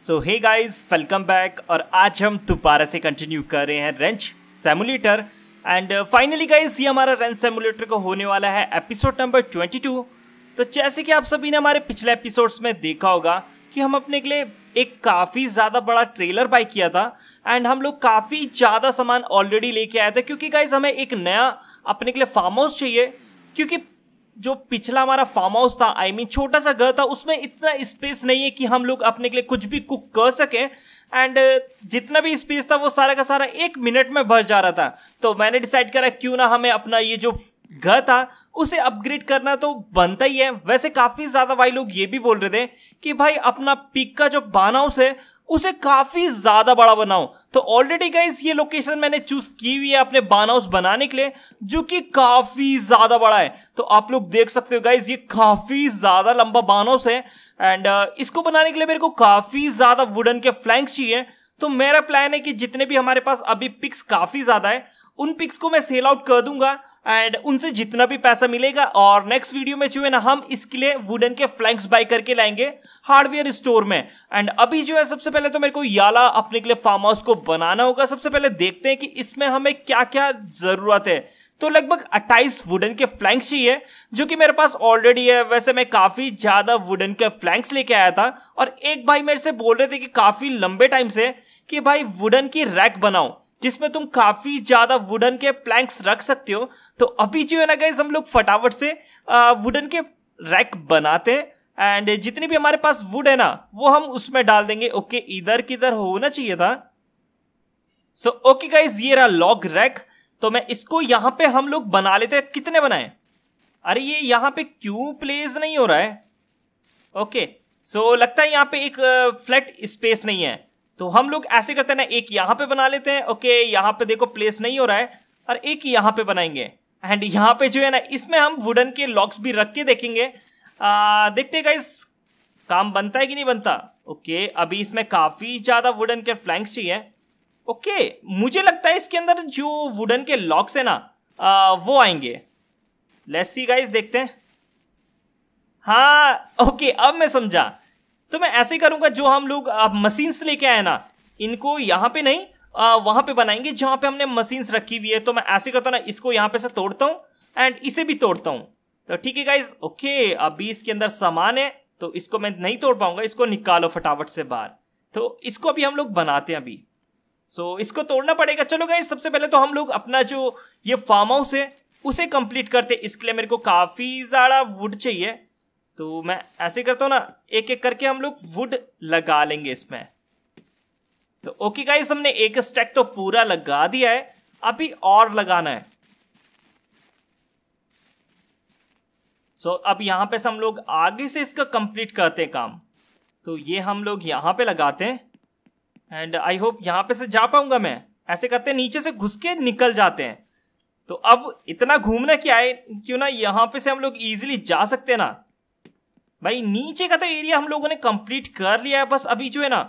सो hey guys welcome back और आज हम दोबारा से कंटिन्यू कर रहे हैं ranch simulator and finally guys ये हमारा रेंच सेमुलेटर का होने वाला है एपिसोड नंबर 22 तो जैसे कि आप सभी ने हमारे पिछले एपिसोड्स में देखा होगा कि हम अपने के लिए एक काफ़ी ज़्यादा बड़ा ट्रेलर बाई किया था एंड हम लोग काफ़ी ज़्यादा सामान ऑलरेडी लेके आए थे क्योंकि गाइज हमें एक नया अपने के लिए फार्म हाउस चाहिए क्योंकि जो पिछला हमारा फार्म हाउस था आई I मीन mean, छोटा सा घर था उसमें इतना स्पेस नहीं है कि हम लोग अपने के लिए कुछ भी कुक कर सकें एंड uh, जितना भी स्पेस था वो सारा का सारा एक मिनट में भर जा रहा था तो मैंने डिसाइड करा क्यों ना हमें अपना ये जो घर था उसे अपग्रेड करना तो बनता ही है वैसे काफ़ी ज़्यादा भाई लोग ये भी बोल रहे थे कि भाई अपना पिक का जो बान हाउस है उसे काफी ज्यादा बड़ा बनाओ तो ऑलरेडी गाइज ये लोकेशन मैंने चूज की हुई है अपने बान हाउस बनाने के लिए जो कि काफी ज्यादा बड़ा है तो आप लोग देख सकते हो गाइज ये काफी ज्यादा लंबा बान हाउस है एंड uh, इसको बनाने के लिए मेरे को काफी ज्यादा वुडन के फ्लैंक्स चाहिए तो मेरा प्लान है कि जितने भी हमारे पास अभी पिक्स काफी ज्यादा है उन पिक्स को मैं सेल आउट कर दूंगा एंड उनसे जितना भी पैसा मिलेगा और नेक्स्ट वीडियो में जो है ना हम इसके लिए वुडन के फ्लैंक्स बाय करके लाएंगे हार्डवेयर स्टोर में एंड अभी जो है सबसे पहले तो मेरे को याला अपने के लिए फार्म हाउस को बनाना होगा सबसे पहले देखते हैं कि इसमें हमें क्या क्या जरूरत है तो लगभग 28 वुडन के फ्लैंक्स ही है जो कि मेरे पास ऑलरेडी है वैसे मैं काफ़ी ज़्यादा वुडन के फ्लैंक्स लेके आया था और एक भाई मेरे से बोल रहे थे कि काफ़ी लंबे टाइम से कि भाई वुडन की रैक बनाओ जिसमें तुम काफी ज्यादा वुडन के प्लैंक्स रख सकते हो तो अभी जो है ना गाइज हम लोग फटाफट से वुडन के रैक बनाते हैं एंड जितनी भी हमारे पास वुड है ना वो हम उसमें डाल देंगे ओके इधर किधर होना चाहिए था सो ओके गाइज ये रहा लॉग रैक तो मैं इसको यहां पे हम लोग बना लेते हैं कितने बनाए अरे ये यहां पे क्यों प्लेस नहीं हो रहा है ओके सो लगता है यहां पे एक फ्लैट स्पेस नहीं है तो हम लोग ऐसे करते हैं ना एक यहां पे बना लेते हैं ओके यहाँ पे देखो प्लेस नहीं हो रहा है और एक यहां पे बनाएंगे एंड यहाँ पे जो है ना इसमें हम वुडन के लॉक्स भी रख के देखेंगे आ, देखते गाइस काम बनता है कि नहीं बनता ओके अभी इसमें काफ़ी ज़्यादा वुडन के फ्लैंक्स चाहिए ओके मुझे लगता है इसके अंदर जो वुडन के लॉक्स है ना आ, वो आएंगे लेट्स सी गाइस देखते हैं हाँ ओके अब मैं समझा तो मैं ऐसे करूंगा जो हम लोग मशीन्स लेके आए ना इनको यहाँ पे नहीं आ, वहां पे बनाएंगे जहां पे हमने मशीन्स रखी हुई है तो मैं ऐसे करता हूँ ना इसको यहाँ पे से तोड़ता हूँ एंड इसे भी तोड़ता हूँ तो ठीक है गाइज ओके अभी इसके अंदर सामान है तो इसको मैं नहीं तोड़ पाऊंगा इसको निकालो फटाफट से बाहर तो इसको अभी हम लोग बनाते हैं अभी सो so, इसको तोड़ना पड़ेगा चलो गाइज सबसे पहले तो हम लोग अपना जो ये फार्म हाउस है उसे कंप्लीट करते इसके लिए मेरे को काफ़ी ज़्यादा वुड चाहिए तो मैं ऐसे करता हूँ ना एक एक करके हम लोग वुड लगा लेंगे इसमें तो ओके गाइस हमने एक स्टैक तो पूरा लगा दिया है अभी और लगाना है सो so, अब यहां पे से हम लोग आगे से इसका कंप्लीट करते हैं काम तो ये हम लोग यहां पे लगाते हैं एंड आई होप यहां पे से जा पाऊंगा मैं ऐसे करते हैं नीचे से घुस के निकल जाते हैं तो अब इतना घूमना क्या है क्यों ना यहां पे से हम लोग इजिली जा सकते हैं ना भाई नीचे का तो एरिया हम लोगों ने कंप्लीट कर लिया है बस अभी जो है ना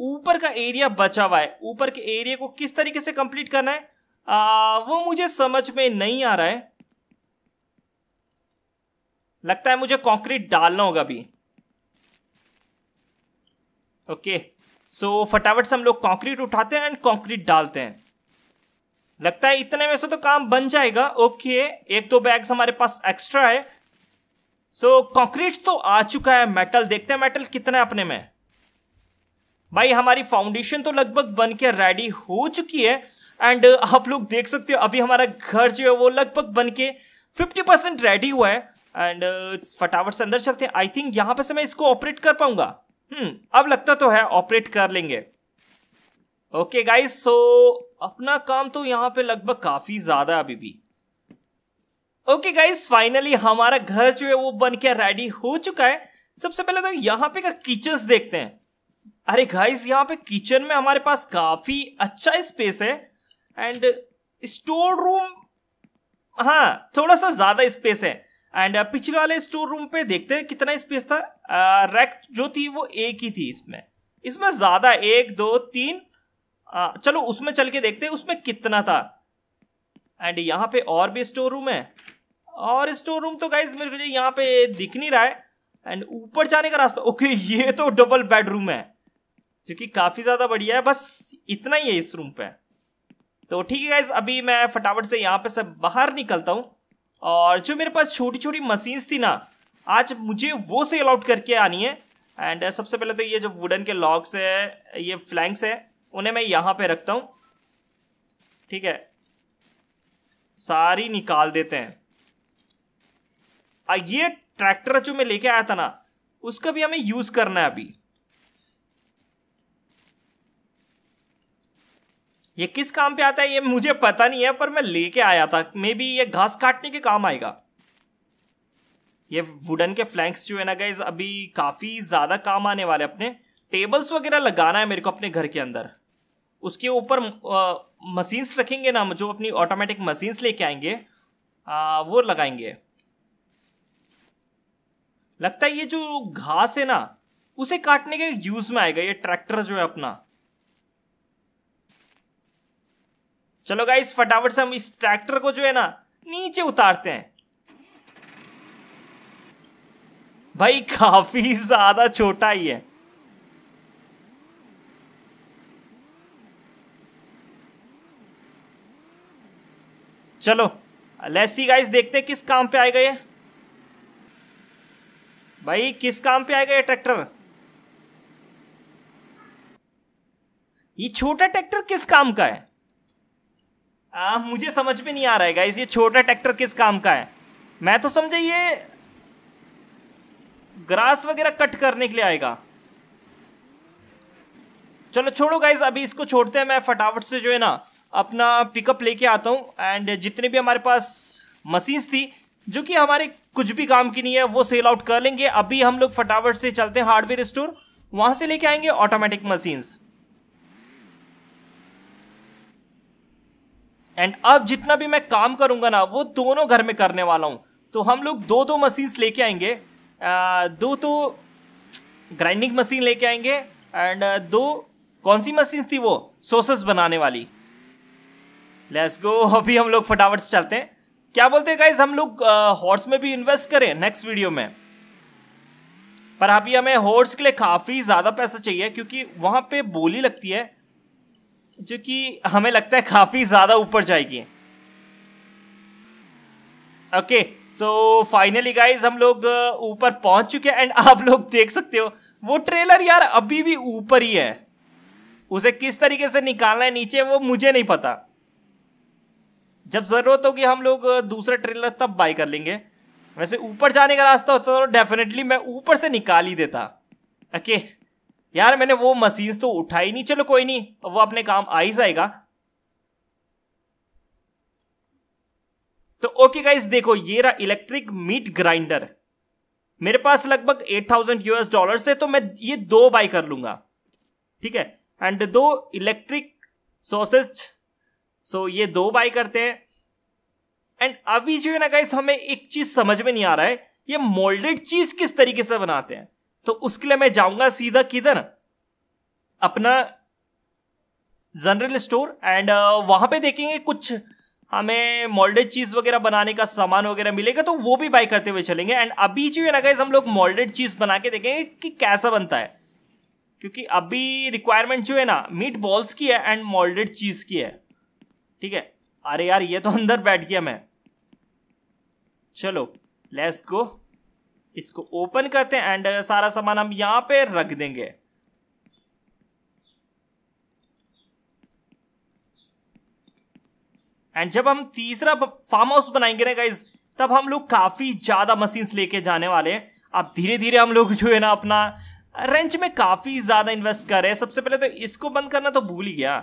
ऊपर का एरिया बचा हुआ है ऊपर के एरिया को किस तरीके से कंप्लीट करना है आ, वो मुझे समझ में नहीं आ रहा है लगता है मुझे कंक्रीट डालना होगा अभी ओके सो फटाफट से हम लोग कंक्रीट उठाते हैं एंड कंक्रीट डालते हैं लगता है इतने में से तो काम बन जाएगा ओके एक दो बैग्स हमारे पास एक्स्ट्रा है सो so, कंक्रीट तो आ चुका है मेटल देखते हैं मेटल कितना है अपने में भाई हमारी फाउंडेशन तो लगभग बन के रेडी हो चुकी है एंड आप लोग देख सकते हो अभी हमारा घर जो है वो लगभग बन के फिफ्टी परसेंट रेडी हुआ है एंड फटाफट से अंदर चलते हैं आई थिंक यहाँ पे से मैं इसको ऑपरेट कर पाऊंगा हम्म अब लगता तो है ऑपरेट कर लेंगे ओके गाइस सो अपना काम तो यहाँ पे लगभग काफी ज्यादा अभी भी ओके गाइस फाइनली हमारा घर जो है वो बन के रेडी हो चुका है सबसे पहले तो यहाँ पे का किचन देखते हैं अरे गाइज यहाँ पे किचन में हमारे पास काफी अच्छा स्पेस है एंड स्टोर रूम हाँ थोड़ा सा ज्यादा स्पेस है एंड पिछले वाले स्टोर रूम पे देखते हैं कितना स्पेस था रैक जो थी वो एक ही थी इसमें इसमें ज्यादा एक दो तीन आ, चलो उसमें चल के देखते हैं उसमें कितना था एंड यहाँ पे और भी स्टोर रूम है और स्टोर रूम तो गाइज मेरे को यहाँ पे दिख नहीं रहा है एंड ऊपर जाने का रास्ता ओके ये तो डबल बेडरूम है जो कि काफ़ी ज़्यादा बढ़िया है बस इतना ही है इस रूम पे तो ठीक है गाइज अभी मैं फटाफट से यहाँ पे से बाहर निकलता हूँ और जो मेरे पास छोटी छोटी मशीन्स थी ना आज मुझे वो से अलाउट करके आनी है एंड सबसे पहले तो ये जो वुडन के लॉग्स है ये फ्लैंक्स है उन्हें मैं यहाँ पे रखता हूँ ठीक है सारी निकाल देते हैं ये ट्रैक्टर जो मैं लेके आया था ना उसका भी हमें यूज करना है अभी ये किस काम पे आता है ये मुझे पता नहीं है पर मैं लेके आया था मे बी ये घास काटने के काम आएगा ये वुडन के फ्लैंक्स जो है ना गाइज अभी काफी ज्यादा काम आने वाले अपने टेबल्स वगैरह लगाना है मेरे को अपने घर के अंदर उसके ऊपर मशीन्स रखेंगे ना जो अपनी ऑटोमेटिक मशीन्स लेके आएंगे आ, वो लगाएंगे लगता है ये जो घास है ना उसे काटने के यूज में आएगा ये ट्रैक्टर जो है अपना चलो गाइस फटाफट से हम इस ट्रैक्टर को जो है ना नीचे उतारते हैं भाई काफी ज्यादा छोटा ही है चलो लेसी गाइस देखते हैं किस काम पे आएगा ये भाई किस काम पे आएगा ये ट्रैक्टर ये छोटा ट्रैक्टर किस काम का है आ, मुझे समझ में नहीं आ रहा है गाइस ये छोटा ट्रैक्टर किस काम का है मैं तो समझे ये ग्रास वगैरह कट करने के लिए आएगा चलो छोड़ो गाइज अभी इसको छोड़ते हैं मैं फटाफट से जो है ना अपना पिकअप लेके आता हूँ एंड जितने भी हमारे पास मशीन्स थी जो कि हमारे कुछ भी काम की नहीं है वो सेल आउट कर लेंगे अभी हम लोग फटाफट से चलते हैं हार्डवेयर स्टोर वहां से लेके आएंगे ऑटोमेटिक मशीन एंड अब जितना भी मैं काम करूंगा ना वो दोनों घर में करने वाला हूं तो हम लोग दो दो मशीन्स लेके आएंगे आ, दो तो ग्राइंडिंग मशीन लेके आएंगे एंड दो कौन सी मशीन थी वो सोसेस बनाने वाली लेट्स गो अभी हम लोग फटाफट से चलते हैं क्या बोलते हैं गाइज हम लोग हॉर्स में भी इन्वेस्ट करें नेक्स्ट वीडियो में पर अभी हमें हॉर्स के लिए काफ़ी ज़्यादा पैसा चाहिए क्योंकि वहां पे बोली लगती है जो कि हमें लगता है काफ़ी ज़्यादा ऊपर जाएगी ओके सो फाइनली गाइज हम लोग ऊपर पहुंच चुके हैं एंड आप लोग देख सकते हो वो ट्रेलर यार अभी भी ऊपर ही है उसे किस तरीके से निकालना है नीचे वो मुझे नहीं पता जब ज़रूरत होगी हम लोग दूसरा ट्रेलर तब बाई कर लेंगे वैसे ऊपर जाने का रास्ता होता तो डेफिनेटली मैं ऊपर से निकाल ही देता ओके यार मैंने वो मशीन तो उठाई नहीं चलो कोई नहीं वो अपने काम आ ही जाएगा तो ओके गाइस देखो ये रहा इलेक्ट्रिक मीट ग्राइंडर मेरे पास लगभग एट थाउजेंड यूएस डॉलर से तो मैं ये दो बाय कर लूंगा ठीक है एंड दो इलेक्ट्रिक सॉसेज सो so, ये दो बाई करते हैं एंड अभी जो है ना गाइस हमें एक चीज समझ में नहीं आ रहा है ये मोल्डेड चीज किस तरीके से बनाते हैं तो उसके लिए मैं जाऊंगा सीधा किधर अपना जनरल स्टोर एंड वहां पे देखेंगे कुछ हमें मोल्डेड चीज वगैरह बनाने का सामान वगैरह मिलेगा तो वो भी बाई करते हुए चलेंगे एंड अभी जो है ना गाइस हम लोग मोल्डेड चीज बना के देखेंगे कि कैसा बनता है क्योंकि अभी रिक्वायरमेंट जो है ना मीट बॉल्स की है एंड मोल्डेड चीज की है ठीक है अरे यार ये तो अंदर बैठ गया मैं चलो लेट्स गो इसको ओपन करते हैं एंड सारा सामान हम यहां पे रख देंगे एंड जब हम तीसरा फार्म हाउस बनाएंगे ना गाइज तब हम लोग काफी ज्यादा मशीन लेके जाने वाले अब धीरे धीरे हम लोग जो है ना अपना रेंच में काफी ज्यादा इन्वेस्ट कर रहे हैं सबसे पहले तो इसको बंद करना तो भूल ही गया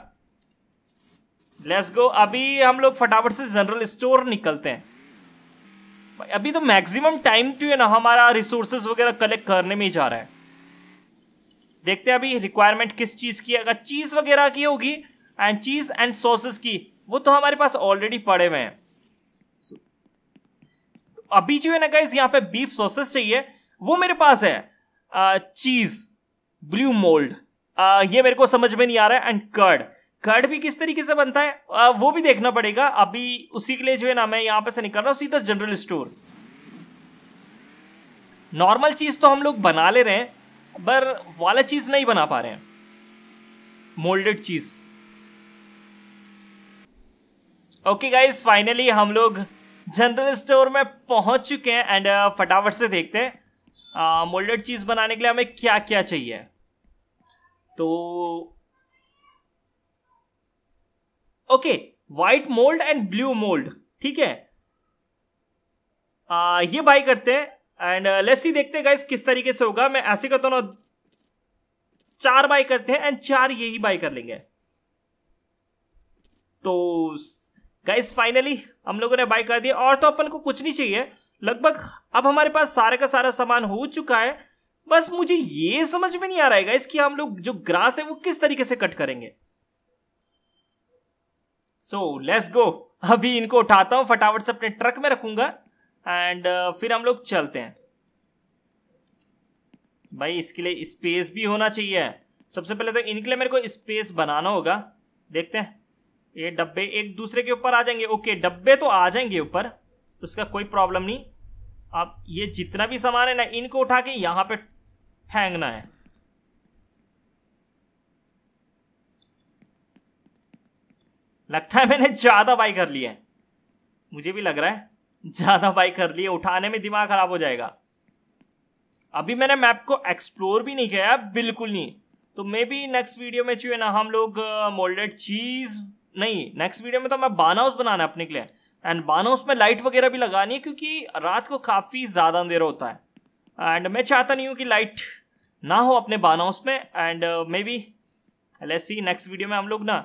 लेट्स गो अभी हम लोग फटाफट से जनरल स्टोर निकलते हैं अभी तो मैक्सिमम टाइम टू है ना हमारा रिसोर्सेज वगैरह कलेक्ट करने में ही जा रहा है देखते हैं अभी रिक्वायरमेंट किस चीज़ की अगर चीज़ वगैरह की होगी एंड चीज़ एंड सोर्सेज की वो तो हमारे पास ऑलरेडी पड़े हुए हैं so, अभी जो है ना गाइज यहाँ पे बीफ सॉसेस चाहिए वो मेरे पास है चीज़ ब्लू मोल्ड ये मेरे को समझ में नहीं आ रहा है एंड कर्ड कर्ड भी किस तरीके से बनता है आ, वो भी देखना पड़ेगा अभी उसी के लिए जो है ना मैं यहाँ पे से निकल रहा हूँ सीधा जनरल स्टोर नॉर्मल चीज़ तो हम लोग बना ले रहे हैं पर वाला चीज़ नहीं बना पा रहे हैं moulded cheese okay guys finally हम लोग जनरल स्टोर में पहुंच चुके हैं एंड फटाफट से देखते हैं मोल्डेड चीज़ बनाने के लिए हमें क्या क्या चाहिए तो okay white mould and blue mould ठीक है आ, ये बाई करते हैं एंड लेट्स सी देखते हैं गाइस किस तरीके से होगा मैं ऐसे करता हूं ना चार बाई करते हैं एंड चार ये ही बाई कर लेंगे तो गाइस फाइनली हम लोगों ने बाई कर दिया और तो अपन को कुछ नहीं चाहिए लगभग अब हमारे पास सारे का सारा सामान हो चुका है बस मुझे ये समझ में नहीं आ रहा है गाइस कि हम लोग जो ग्रास है वो किस तरीके से कट करेंगे सो लेट्स गो अभी इनको उठाता हूँ फटाफट से अपने ट्रक में रखूंगा एंड uh, फिर हम लोग चलते हैं भाई इसके लिए स्पेस भी होना चाहिए सबसे पहले तो इनके लिए मेरे को स्पेस बनाना होगा देखते हैं ये डब्बे एक दूसरे के ऊपर आ जाएंगे ओके डब्बे तो आ जाएंगे ऊपर उसका कोई प्रॉब्लम नहीं अब ये जितना भी सामान है ना इनको उठा के यहाँ पे फेंकना है लगता है मैंने ज़्यादा बाई कर लिया है मुझे भी लग रहा है ज़्यादा बाई कर लिए उठाने में दिमाग ख़राब हो जाएगा अभी मैंने मैप को एक्सप्लोर भी नहीं किया बिल्कुल नहीं तो मे बी नेक्स्ट वीडियो में है ना हम लोग मोल्डेड चीज़ नहीं नेक्स्ट वीडियो में तो मैं बाना हाउस बनाना अपने के लिए एंड बाना हाउस में लाइट वगैरह भी लगानी है क्योंकि रात को काफ़ी ज़्यादा अंधेरा होता है एंड मैं चाहता नहीं हूँ कि लाइट ना हो अपने बाना हाउस में and may be let's see next video में हम लोग ना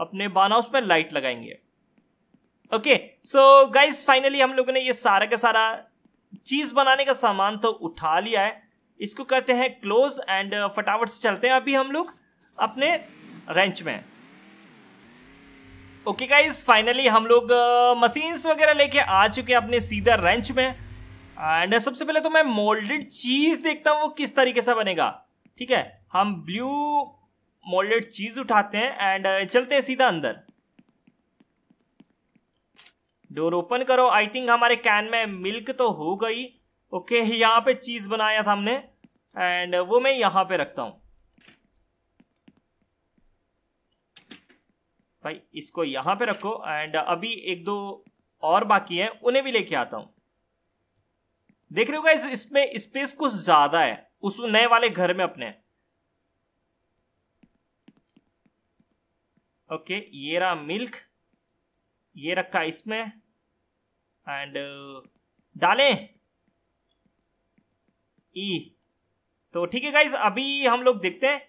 अपने बाना उस पर लाइट लगाएंगे ओके सो गाइज फाइनली हम लोगों ने ये सारा का सारा चीज बनाने का सामान तो उठा लिया है इसको कहते हैं क्लोज एंड uh, फटाफट से चलते हैं अभी हम लोग अपने रेंच में ओके गाइज फाइनली हम लोग मशीन्स uh, वगैरह लेके आ चुके हैं अपने सीधा रेंच में एंड uh, सबसे पहले तो मैं मोल्डेड चीज देखता हूँ वो किस तरीके से बनेगा ठीक है हम ब्लू मोल्डेड चीज उठाते हैं एंड uh, चलते हैं सीधा अंदर डोर ओपन करो आई थिंक हमारे कैन में मिल्क तो हो गई ओके okay, यहाँ पे चीज बनाया था हमने एंड uh, वो मैं यहाँ पे रखता हूँ भाई इसको यहाँ पे रखो एंड uh, अभी एक दो और बाकी हैं उन्हें भी लेके आता हूँ देख रहे हो इसमें स्पेस कुछ ज़्यादा है उस नए वाले घर में अपने ओके ये रहा मिल्क ये रखा इसमें एंड uh, डालें ई e। तो ठीक है गाइज अभी हम लोग देखते हैं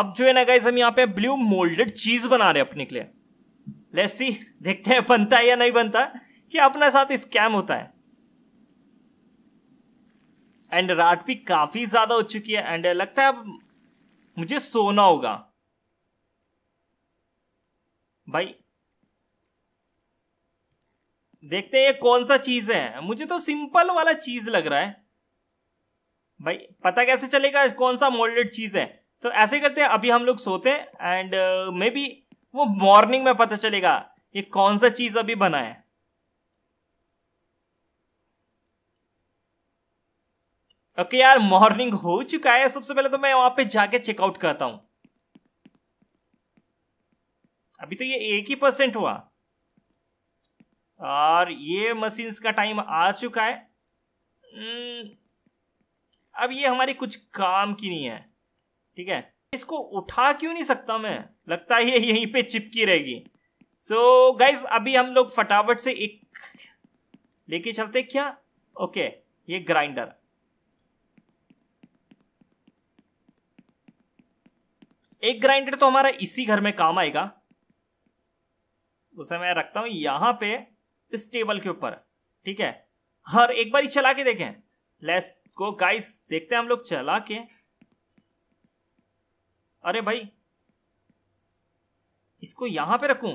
अब जो है ना गाइज हम यहाँ पे ब्लू मोल्डेड चीज बना रहे हैं अपने के लिए लेट्स सी देखते हैं बनता है या नहीं बनता कि अपने साथ स्कैम होता है एंड रात भी काफ़ी ज़्यादा हो चुकी है एंड uh, लगता है अब मुझे सोना होगा भाई देखते हैं ये कौन सा चीज है मुझे तो सिंपल वाला चीज लग रहा है भाई पता कैसे चलेगा कौन सा मोल्डेड चीज है तो ऐसे करते हैं अभी हम लोग सोते हैं एंड मे बी वो मॉर्निंग में पता चलेगा ये कौन सा चीज अभी बना है ओके okay, यार मॉर्निंग हो चुका है सबसे पहले तो मैं वहां पे जाके चेकआउट करता हूं अभी तो ये एक ही परसेंट हुआ और ये मशीन्स का टाइम आ चुका है हम्म, अब ये हमारी कुछ काम की नहीं है ठीक है इसको उठा क्यों नहीं सकता मैं लगता है यहीं पे चिपकी रहेगी सो so, गाइज अभी हम लोग फटाफट से एक लेके चलते क्या ओके ये ग्राइंडर एक ग्राइंडर तो हमारा इसी घर में काम आएगा उसे मैं रखता हूं यहां पे इस टेबल के ऊपर ठीक है हर एक बार ही चला के देखें लेस को गाइस देखते हैं हम लोग चला के अरे भाई इसको यहां पे रखू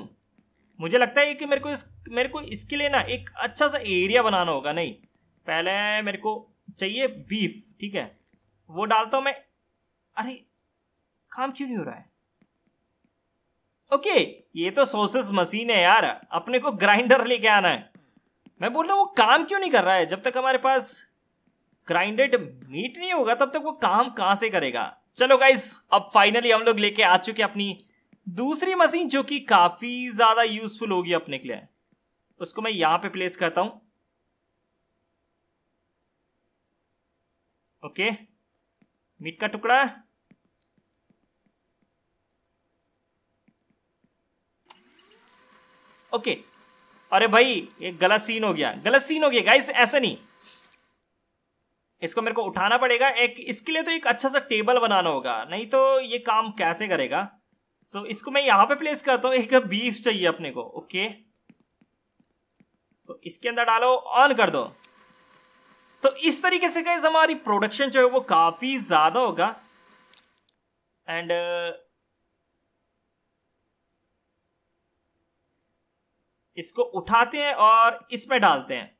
मुझे लगता है कि मेरे को इस मेरे को इसके लिए ना एक अच्छा सा एरिया बनाना होगा नहीं पहले मेरे को चाहिए बीफ ठीक है वो डालता हूं मैं अरे काम क्यों नहीं हो रहा है ओके ये तो सोसेस मशीन है यार अपने को ग्राइंडर लेके आना है मैं बोल रहा हूँ वो काम क्यों नहीं कर रहा है जब तक हमारे पास ग्राइंडेड मीट नहीं होगा तब तक वो काम कहाँ से करेगा चलो गाइस अब फाइनली हम लोग लेके आ चुके अपनी दूसरी मशीन जो कि काफ़ी ज़्यादा यूजफुल होगी अपने के लिए उसको मैं यहां पे प्लेस करता हूं ओके मीट का टुकड़ा ओके अरे भाई ये गलत सीन हो गया गलत सीन हो गया गाइस ऐसा नहीं इसको मेरे को उठाना पड़ेगा एक इसके लिए तो एक अच्छा सा टेबल बनाना होगा नहीं तो ये काम कैसे करेगा सो so, इसको मैं यहाँ पे प्लेस करता हूँ एक बीफ चाहिए अपने को ओके okay? सो so, इसके अंदर डालो ऑन कर दो तो इस तरीके से गाइस हमारी प्रोडक्शन जो है वो काफ़ी ज़्यादा होगा एंड इसको उठाते हैं और इसमें डालते हैं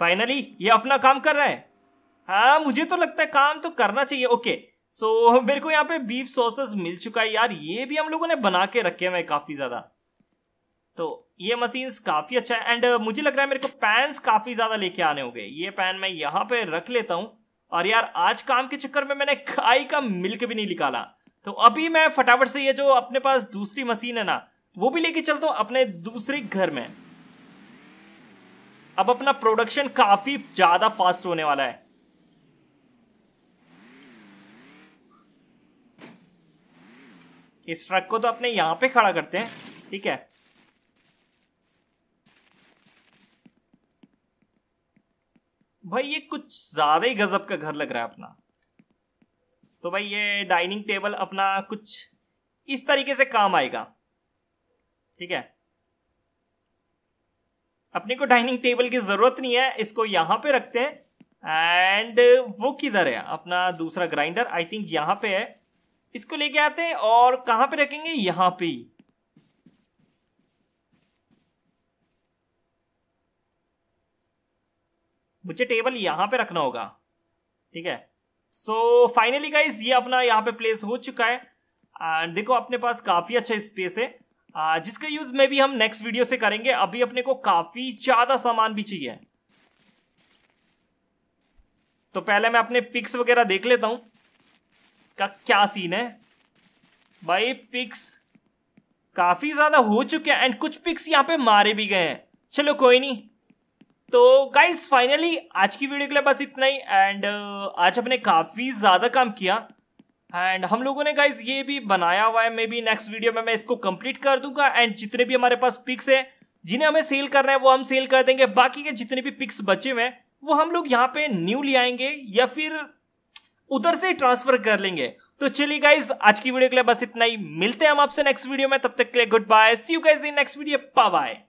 फाइनली ये अपना काम कर रहा है हाँ मुझे तो लगता है काम तो करना चाहिए ओके सो so, मेरे को यहाँ पे बीफ सॉसेस मिल चुका है यार ये भी हम लोगों ने बना के रखे हैं काफ़ी ज़्यादा तो ये मशीन काफ़ी अच्छा है एंड uh, मुझे लग रहा है मेरे को पैंस काफ़ी ज़्यादा लेके आने होंगे ये पैन मैं यहाँ पे रख लेता हूँ और यार आज काम के चक्कर में मैंने खाई का मिल्क भी नहीं निकाला तो अभी मैं फटाफट से ये जो अपने पास दूसरी मशीन है ना वो भी लेके चलता हूँ अपने दूसरे घर में अब अपना प्रोडक्शन काफी ज्यादा फास्ट होने वाला है इस ट्रक को तो अपने यहां पे खड़ा करते हैं ठीक है भाई ये कुछ ज्यादा ही गजब का घर लग रहा है अपना तो भाई ये डाइनिंग टेबल अपना कुछ इस तरीके से काम आएगा ठीक है अपने को डाइनिंग टेबल की जरूरत नहीं है इसको यहां पे रखते हैं एंड वो किधर है अपना दूसरा ग्राइंडर आई थिंक यहां पे है इसको लेके आते हैं और कहां पे रखेंगे यहां पे मुझे टेबल यहां पे रखना होगा ठीक है सो फाइनली गाइज ये अपना यहाँ पे प्लेस हो चुका है एंड देखो अपने पास काफ़ी अच्छा स्पेस है आ, uh, जिसका यूज़ में भी हम नेक्स्ट वीडियो से करेंगे अभी अपने को काफ़ी ज़्यादा सामान भी चाहिए तो पहले मैं अपने पिक्स वगैरह देख लेता हूँ का क्या सीन है भाई पिक्स काफ़ी ज़्यादा हो चुके हैं एंड कुछ पिक्स यहाँ पे मारे भी गए हैं चलो कोई नहीं तो गाइस फाइनली आज की वीडियो के लिए बस इतना ही एंड uh, आज हमने काफ़ी ज़्यादा काम किया एंड हम लोगों ने गाइज ये भी बनाया हुआ है मे बी नेक्स्ट वीडियो में मैं इसको कंप्लीट कर दूंगा एंड जितने भी हमारे पास पिक्स है जिन्हें हमें सेल करना है वो हम सेल कर देंगे बाकी के जितने भी पिक्स बचे हुए हैं वो हम लोग यहाँ पे न्यू ले आएंगे या फिर उधर से ट्रांसफर कर लेंगे तो चलिए गाइज आज की वीडियो के लिए बस इतना ही मिलते हैं हम आपसे नेक्स्ट वीडियो में तब तक के लिए good bye see you guys in next video पा बाय